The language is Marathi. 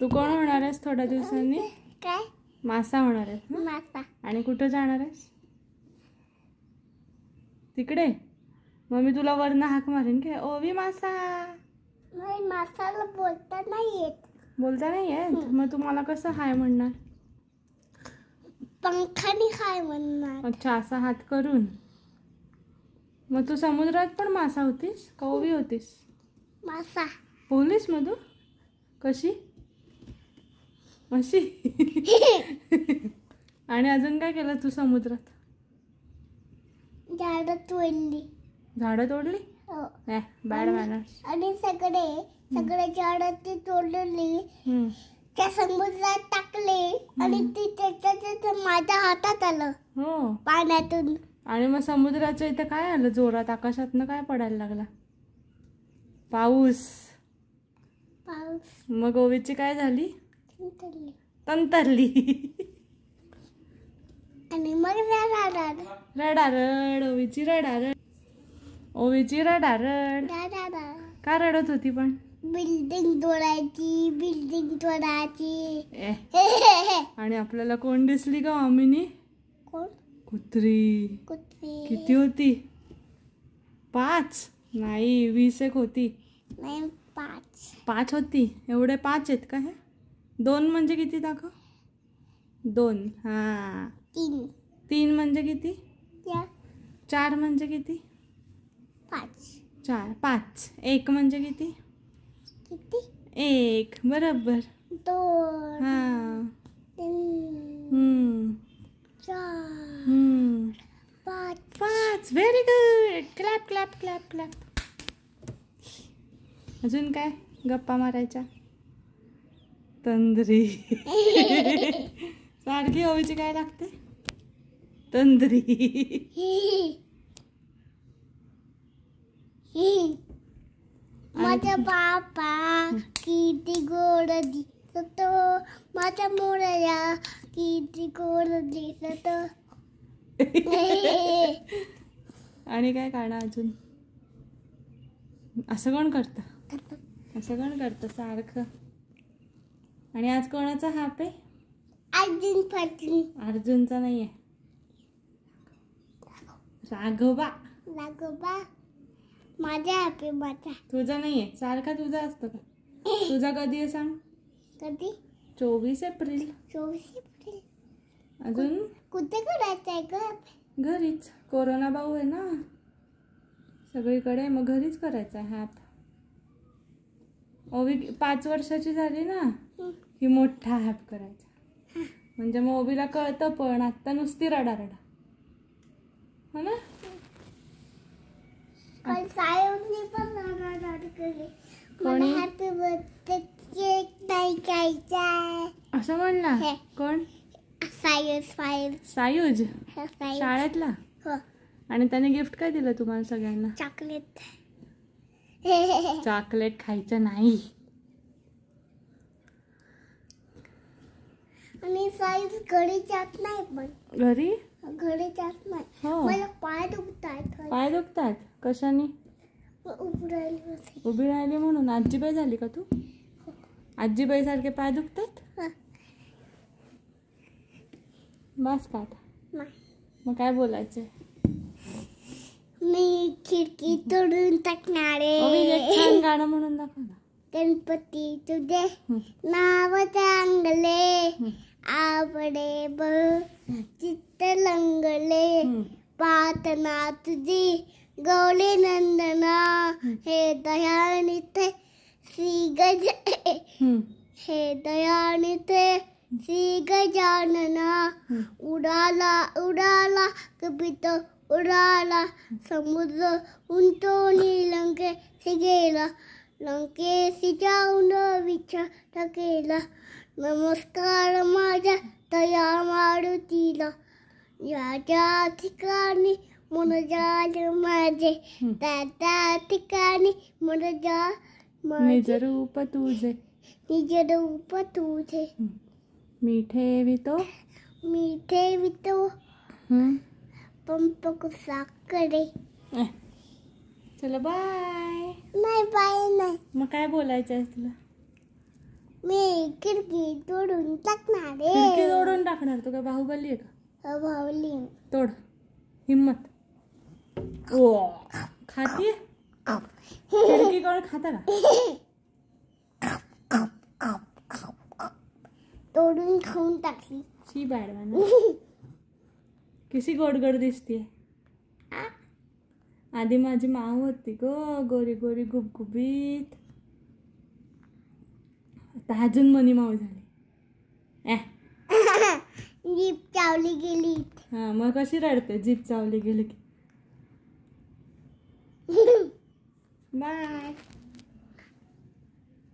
तू कोण होणार आहेस थोड्या दिवसांनी काय मासा होणार आहेस आणि कुठं जाणार आहेस तिकडे मग मी तुला वरनं हाक मारेन काय ओवी मासा मासाला बोलता नाही येत बोलता नाही येत मग मला कसं हाय म्हणणार पंखाने हाय म्हणणार अच्छा असा हात करून मग तू समुद्रात पण मासा होतीस का होतीस मासा बोललीस मग तू कशी मशी आणि अजून काय केलं तू समुद्रात झाड तोडली झाड तोडली हो. बॅड मॅनर्स आणि सगळे सगळे झाड ती तोडली त्या समुद्रात टाकले आणि ती त्याच्या माझ्या हातात आलं हो पाण्यातून आणि मग समुद्राच्या इथं काय आलं जोरात आकाशात काय पडायला लागला पाऊस पाऊस मग ओवीची काय झाली तंतरली आणि मग रडारड ओवीची रडारड ओवीची रडारड का रडत होती पण बिल्डिंग तोडायची बिल्डिंग तोडायची आणि आपल्याला कोण दिसली का मामीनी कोण कुत्री कुत्री किती होती पाच नाही वीस एक होती नाही पाच पाच होती एवढे पाच आहेत का हे दोन म्हणजे किती दाखव दोन हा तीन तीन म्हणजे किती चार म्हणजे किती पाच चार पाच एक म्हणजे किती किती एक बरोबर दोन हां पाच पाच very good clap clap clap clap अजून काय गप्पा मारायच्या तंदरी सारखी हवीची काय लागते तंदरी माझ्या बापा किती गोड दिसतो माझ्या मुलाला किती गोड दिसत आणि काय काढा अजून असं कोण करतं असं कोण करतं सारखं आणि आज कोणाचा हाप आहे अर्जुन अर्जुनचा नाही आहे राघोबा राघोबा माझ्या हॅपी माझा तुझा नाही आहे सारखा तुझा असतो का तुझा कधी आहे सांग कधी चोवीस एप्रिल चोवीस एप्रिल अजून कुठे करायचं आहे घरीच कोरोना भाऊ आहे ना सगळीकडे मग घरीच करायचा आहे हाप ओबी पाच वर्षाची झाली ना की मोठा हॅप करायचा म्हणजे मग ओबीला कळतं पण आता नुसती रडा रडा हो ना असं म्हणला कोण सायुज सायुज शाळेतला हो. आणि त्याने गिफ्ट काय दिलं तुम्हाला सगळ्यांना चॉकलेट चॉकलेट खायचं नाही आणि साईज घरी जात नाही पण घरी घरी जात नाही हो. मला पाय दुखतात पाय दुखतात कशाने उभी राहिली होती. उभी राहिली म्हणून आजीबाई झाली का तू हो. आजीबाई सारखे पाय दुखतात बस का आता? मग काय बोलायचं मी खिडकी तोडून टाकणारे छान गाणं म्हणून गणपती तुझे नाव चांगले आवडे ब चित्त लंगले पातना तुझी नंदना हे दयाळणी श्री गज हे दयाणित श्री गजानना उडाला उडाला कपितो उडाला समुद्र उंटोनी लंके गेला लंके उंड विचार टकेला नमस्कार माझ्या तया मारुतीला याच्या ठिकाणी मन झालं माझे त्या ठिकाणी मन जा निज रूप तुझे निज रूप तुझे मिठे ठेवितो मी ठेवितो पंपको साकडे चल बाय नाही बाय नाही मग काय बोलायचं आहे तुला मी खिडकी तोडून टाकणार तोडून टाकणार तू काय बाहुबली आहे का अ, हो, तोड हिम्मत खाती खिडकी कोण खाता का तोडून खाऊन टाकली बाहेर बॅडवान कशी गोडगड दिसते आधी माझी माव होती ग गोरी गोरी गुबगुबीत आता अजून मनी माऊ झाली जीप चावली गेली हा मग कशी रडते जीप चावली गेली की